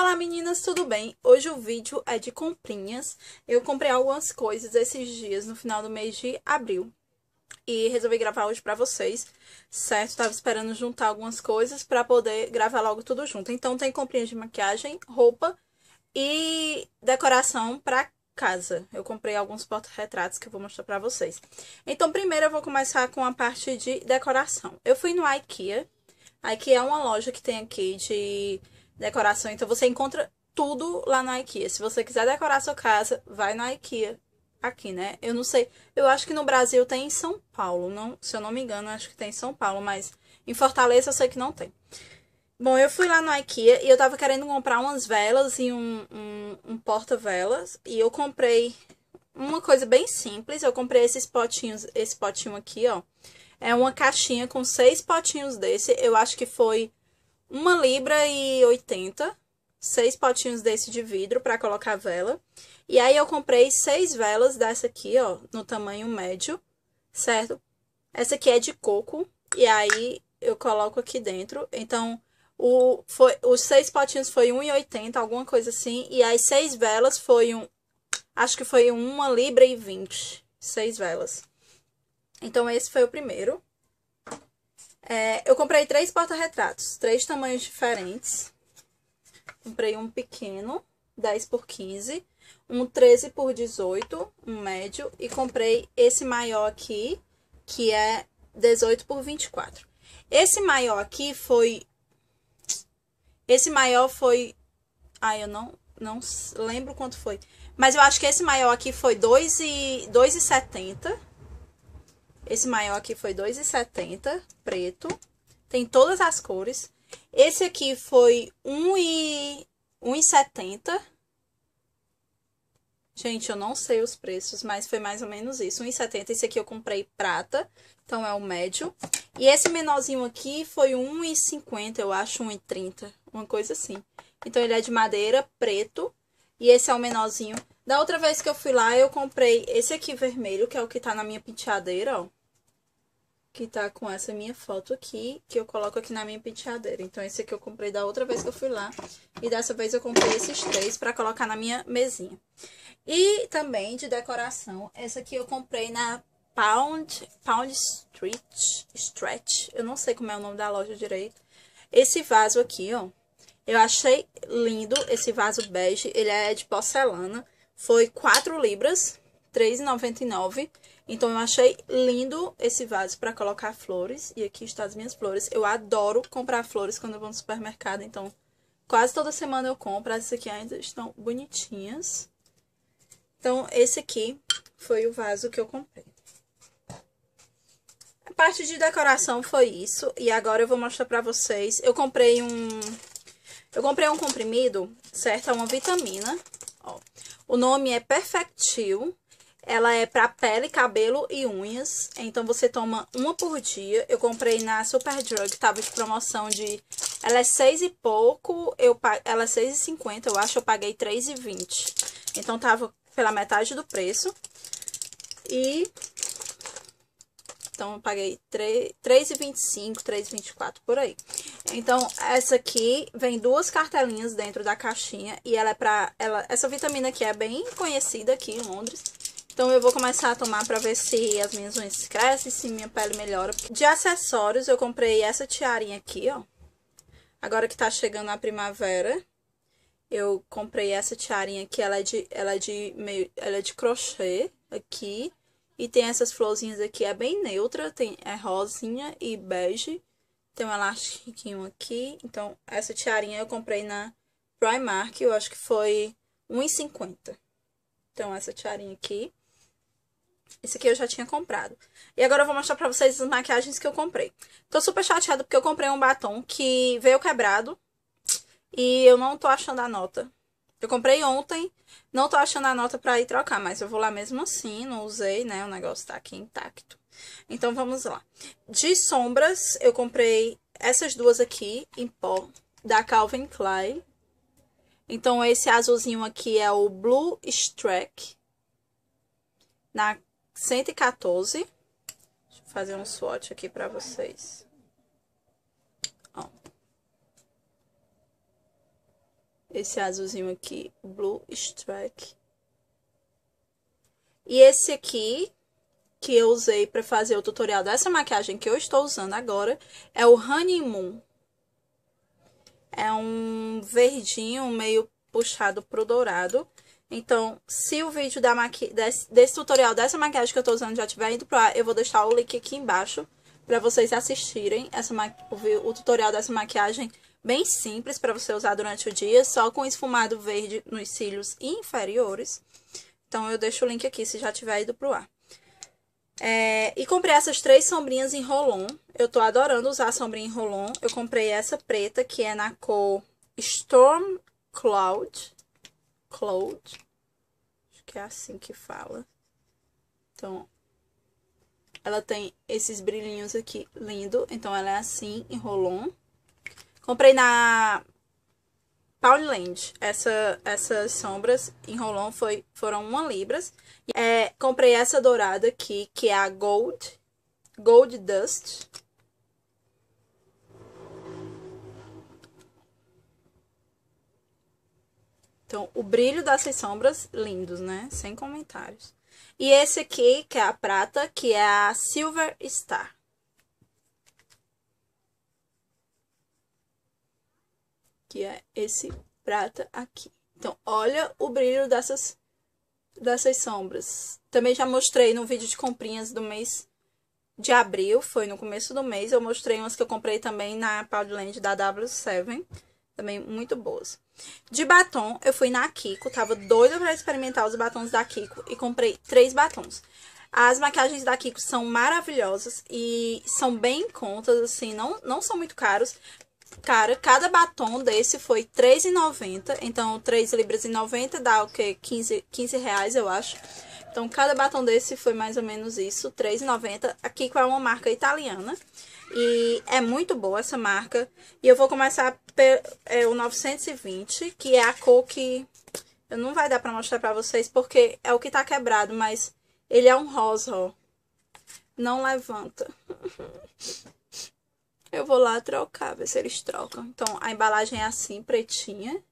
Olá meninas, tudo bem? Hoje o vídeo é de comprinhas. Eu comprei algumas coisas esses dias no final do mês de abril. E resolvi gravar hoje pra vocês, certo? Tava esperando juntar algumas coisas pra poder gravar logo tudo junto. Então tem comprinhas de maquiagem, roupa e decoração pra casa. Eu comprei alguns porta-retratos que eu vou mostrar pra vocês. Então primeiro eu vou começar com a parte de decoração. Eu fui no IKEA. IKEA é uma loja que tem aqui de decoração. Então você encontra tudo lá na IKEA. Se você quiser decorar sua casa, vai na IKEA. Aqui, né? Eu não sei. Eu acho que no Brasil tem em São Paulo, não, se eu não me engano, acho que tem em São Paulo, mas em Fortaleza eu sei que não tem. Bom, eu fui lá no IKEA e eu tava querendo comprar umas velas e um, um, um porta-velas. E eu comprei uma coisa bem simples. Eu comprei esses potinhos, esse potinho aqui, ó. É uma caixinha com seis potinhos desse. Eu acho que foi uma libra e 80, seis potinhos desse de vidro para colocar vela. E aí eu comprei seis velas dessa aqui, ó, no tamanho médio, certo? Essa aqui é de coco, e aí eu coloco aqui dentro. Então, o, foi, os seis potinhos foi 1,80, alguma coisa assim. E as seis velas foi um. Acho que foi uma libra e 20. Seis velas. Então, esse foi o primeiro. É, eu comprei três porta-retratos, três tamanhos diferentes. Comprei um pequeno, 10 por 15, um 13 por 18, um médio, e comprei esse maior aqui, que é 18 por 24. Esse maior aqui foi. Esse maior foi. Ai, eu não, não lembro quanto foi. Mas eu acho que esse maior aqui foi 2,70. Esse maior aqui foi 2,70, preto. Tem todas as cores. Esse aqui foi 1,70. Gente, eu não sei os preços, mas foi mais ou menos isso. 1,70. Esse aqui eu comprei prata, então é o médio. E esse menorzinho aqui foi 1,50, eu acho, 1,30. Uma coisa assim. Então, ele é de madeira, preto. E esse é o menorzinho. Da outra vez que eu fui lá, eu comprei esse aqui vermelho, que é o que tá na minha penteadeira, ó que tá com essa minha foto aqui, que eu coloco aqui na minha penteadeira. Então, esse aqui eu comprei da outra vez que eu fui lá. E dessa vez eu comprei esses três pra colocar na minha mesinha. E também de decoração, essa aqui eu comprei na Pound, Pound Street, Stretch, eu não sei como é o nome da loja direito. Esse vaso aqui, ó, eu achei lindo esse vaso bege, ele é de porcelana, foi 4 libras, 3,99. Então, eu achei lindo esse vaso para colocar flores. E aqui estão as minhas flores. Eu adoro comprar flores quando eu vou no supermercado. Então, quase toda semana eu compro. Essas aqui ainda estão bonitinhas. Então, esse aqui foi o vaso que eu comprei. A parte de decoração foi isso. E agora eu vou mostrar para vocês. Eu comprei um... Eu comprei um comprimido, certo? É uma vitamina. Ó. O nome é Perfectil. Ela é pra pele, cabelo e unhas. Então, você toma uma por dia. Eu comprei na Superdrug, tava de promoção de... Ela é seis e pouco, eu, ela é seis e cinquenta, eu acho. Eu paguei três e vinte. Então, tava pela metade do preço. E... Então, eu paguei R$3,25, R$3,24, por aí. Então, essa aqui vem duas cartelinhas dentro da caixinha. E ela é pra... Ela, essa vitamina aqui é bem conhecida aqui em Londres. Então, eu vou começar a tomar pra ver se as minhas unhas crescem, se minha pele melhora. De acessórios, eu comprei essa tiarinha aqui, ó. Agora que tá chegando a primavera, eu comprei essa tiarinha aqui. Ela é de, ela é de, meio, ela é de crochê aqui. E tem essas florzinhas aqui, é bem neutra, tem, é rosinha e bege. Tem um elastiquinho aqui. Então, essa tiarinha eu comprei na Primark, eu acho que foi R$1,50. Então, essa tiarinha aqui. Esse aqui eu já tinha comprado. E agora eu vou mostrar pra vocês as maquiagens que eu comprei. Tô super chateada porque eu comprei um batom que veio quebrado. E eu não tô achando a nota. Eu comprei ontem, não tô achando a nota pra ir trocar, mas eu vou lá mesmo assim, não usei, né? O negócio tá aqui intacto. Então, vamos lá. De sombras, eu comprei essas duas aqui, em pó, da Calvin Klein. Então, esse azulzinho aqui é o Blue Streak. Na 114. Deixa eu fazer um swatch aqui pra vocês. Ó. Esse azulzinho aqui, Blue Strike. E esse aqui, que eu usei para fazer o tutorial dessa maquiagem que eu estou usando agora é o Honeymoon. É um verdinho meio puxado pro dourado. Então, se o vídeo da maqui... desse, desse tutorial dessa maquiagem que eu tô usando já tiver indo pro ar, eu vou deixar o link aqui embaixo para vocês assistirem essa o, tutorial dessa maquiagem bem simples para você usar durante o dia, só com esfumado verde nos cílios inferiores. Então, eu deixo o link aqui se já tiver ido pro ar. É, e comprei essas três sombrinhas em Rolon. Eu tô adorando usar a sombrinha em Rolon. Eu comprei essa preta, que é na cor Storm Cloud. Cloud. Acho que é assim que fala. Então, ela tem esses brilhinhos aqui, lindo. Então, ela é assim, em rolon. Comprei na Poundland. Essa, essas sombras em rolon foi, foram uma libras. É, comprei essa dourada aqui, que é a Gold, Gold Dust. Então, o brilho dessas sombras, lindos, né? Sem comentários. E esse aqui, que é a prata, que é a Silver Star. Que é esse prata aqui. Então, olha o brilho dessas, dessas sombras. Também já mostrei no vídeo de comprinhas do mês de abril, foi no começo do mês. Eu mostrei umas que eu comprei também na Poundland da W7 também muito boas. De batom, eu fui na Kiko, tava doida para experimentar os batons da Kiko e comprei três batons. As maquiagens da Kiko são maravilhosas e são bem contas, assim, não, não são muito caros. Cara, cada batom desse foi R$3,90, então 3 libras e 90 dá o que? 15, 15 reais, eu acho. Então, cada batom desse foi mais ou menos isso, R$3,90. Aqui é uma marca italiana. E é muito boa essa marca. E eu vou começar pelo é, o 920, que é a cor que... Não vai dar pra mostrar pra vocês, porque é o que tá quebrado, mas ele é um rosa, ó. Não levanta. Eu vou lá trocar, ver se eles trocam. Então, a embalagem é assim, pretinha.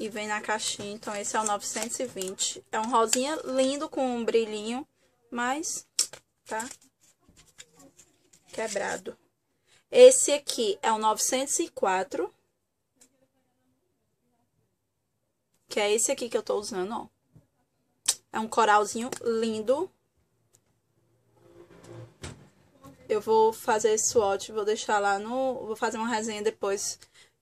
E vem na caixinha, então esse é o 920. É um rosinha lindo com um brilhinho, mas tá quebrado. Esse aqui é o 904. Que é esse aqui que eu tô usando, ó. É um coralzinho lindo. Eu vou fazer swatch, vou deixar lá no... Vou fazer uma resenha depois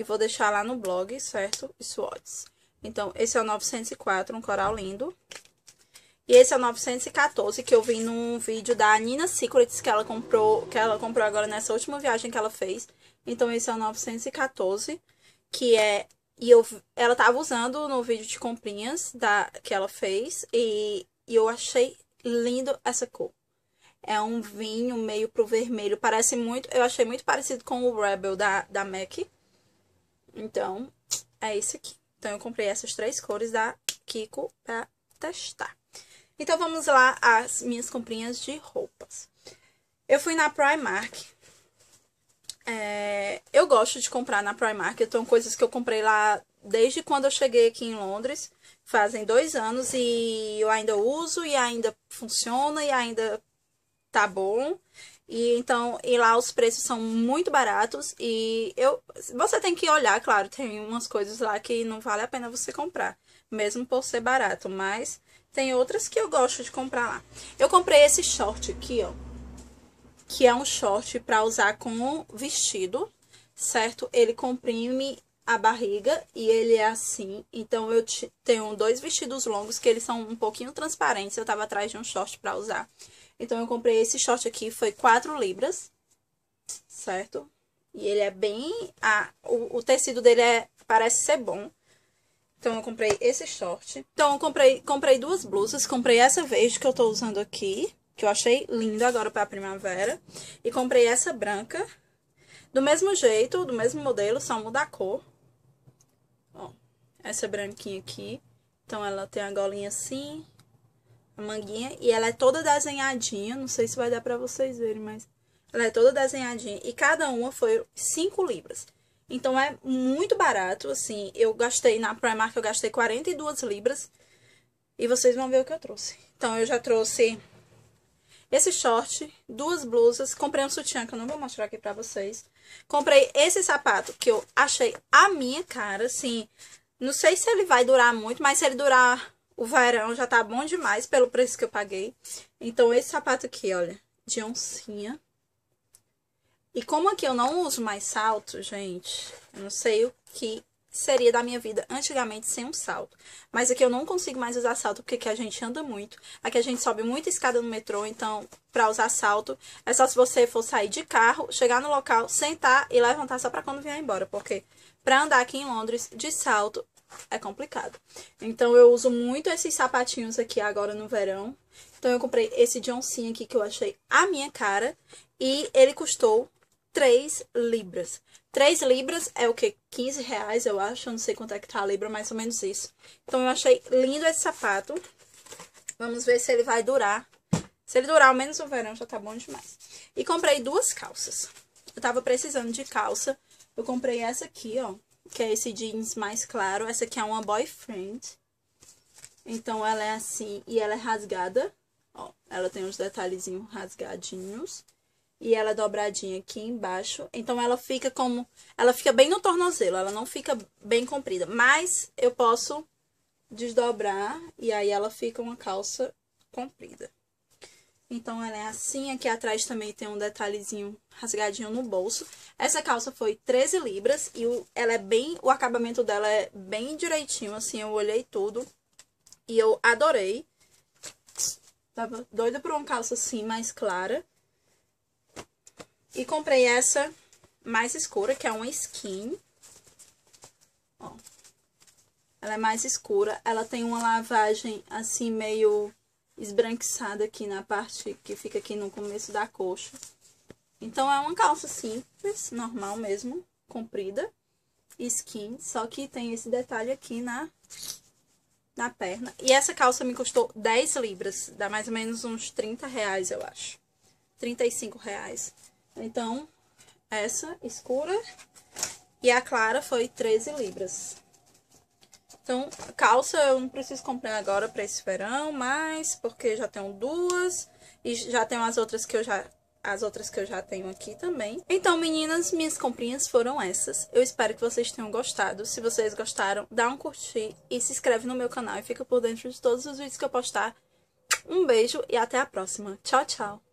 e vou deixar lá no blog, certo? Os swatches. Então, esse é o 904, um coral lindo. E esse é o 914, que eu vi num vídeo da Nina Secrets, que ela comprou, que ela comprou agora nessa última viagem que ela fez. Então, esse é o 914, que é... E eu, ela tava usando no vídeo de comprinhas da, que ela fez, e, e eu achei lindo essa cor. É um vinho meio pro vermelho, parece muito... Eu achei muito parecido com o Rebel da, da MAC, então, é isso aqui. Então, eu comprei essas três cores da Kiko pra testar. Então, vamos lá às minhas comprinhas de roupas. Eu fui na Primark. É, eu gosto de comprar na Primark. Então, coisas que eu comprei lá desde quando eu cheguei aqui em Londres. Fazem dois anos e eu ainda uso e ainda funciona e ainda tá bom. E então, e lá os preços são muito baratos e eu você tem que olhar, claro, tem umas coisas lá que não vale a pena você comprar, mesmo por ser barato, mas tem outras que eu gosto de comprar lá. Eu comprei esse short aqui, ó, que é um short para usar com vestido, certo? Ele comprime a barriga e ele é assim. Então eu tenho dois vestidos longos que eles são um pouquinho transparentes. Eu tava atrás de um short para usar. Então eu comprei esse short aqui, foi 4 libras, certo? E ele é bem ah, o, o tecido dele é parece ser bom. Então eu comprei esse short. Então eu comprei comprei duas blusas, comprei essa verde que eu tô usando aqui, que eu achei linda agora para primavera, e comprei essa branca. Do mesmo jeito, do mesmo modelo, só muda a cor. Essa branquinha aqui. Então, ela tem a golinha assim, a manguinha. E ela é toda desenhadinha. Não sei se vai dar pra vocês verem, mas... Ela é toda desenhadinha. E cada uma foi 5 libras. Então, é muito barato, assim. Eu gastei, na Primark, eu gastei 42 libras. E vocês vão ver o que eu trouxe. Então, eu já trouxe esse short, duas blusas, comprei um sutiã que eu não vou mostrar aqui pra vocês. Comprei esse sapato que eu achei a minha cara, assim, não sei se ele vai durar muito, mas se ele durar o verão já tá bom demais pelo preço que eu paguei. Então, esse sapato aqui, olha, de oncinha. E como aqui eu não uso mais salto, gente, eu não sei o que seria da minha vida antigamente sem um salto. Mas aqui eu não consigo mais usar salto, porque aqui a gente anda muito. Aqui a gente sobe muita escada no metrô, então para usar salto é só se você for sair de carro, chegar no local, sentar e levantar só para quando vier embora, porque para andar aqui em Londres de salto é complicado. Então eu uso muito esses sapatinhos aqui agora no verão. Então eu comprei esse John Cena aqui que eu achei a minha cara e ele custou 3 libras. 3 libras é o que? 15 reais, eu acho. Eu não sei quanto é que tá a libra, mais ou menos isso. Então, eu achei lindo esse sapato. Vamos ver se ele vai durar. Se ele durar ao menos o verão, já tá bom demais. E comprei duas calças. Eu tava precisando de calça. Eu comprei essa aqui, ó. Que é esse jeans mais claro. Essa aqui é uma boyfriend. Então, ela é assim e ela é rasgada. Ó, ela tem uns detalhezinhos rasgadinhos e ela é dobradinha aqui embaixo. Então ela fica como ela fica bem no tornozelo, ela não fica bem comprida, mas eu posso desdobrar e aí ela fica uma calça comprida. Então ela é assim, aqui atrás também tem um detalhezinho rasgadinho no bolso. Essa calça foi 13 libras e o, ela é bem, o acabamento dela é bem direitinho, assim, eu olhei tudo e eu adorei. Tava doida por uma calça assim mais clara. E comprei essa mais escura, que é uma skin. Ó. Ela é mais escura. Ela tem uma lavagem assim meio esbranquiçada aqui na parte que fica aqui no começo da coxa. Então, é uma calça simples, normal mesmo, comprida, skin, só que tem esse detalhe aqui na, na perna. E essa calça me custou 10 libras, dá mais ou menos uns 30 reais, eu acho. 35 reais. Então, essa escura e a clara foi 13 libras. Então, calça eu não preciso comprar agora para esse verão, mas porque já tenho duas e já tenho as outras que eu já as outras que eu já tenho aqui também. Então, meninas, minhas comprinhas foram essas. Eu espero que vocês tenham gostado. Se vocês gostaram, dá um curtir e se inscreve no meu canal e fica por dentro de todos os vídeos que eu postar. Um beijo e até a próxima. Tchau, tchau!